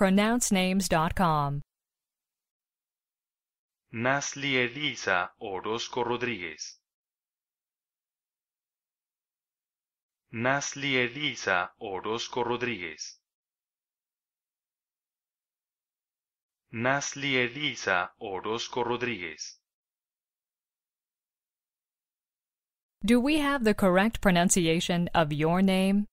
pronouncenames.com. Nasli Elisa Orozco Rodríguez. Nasli Elisa Orozco Rodríguez. Nasli Elisa Orozco Rodríguez. Do we have the correct pronunciation of your name?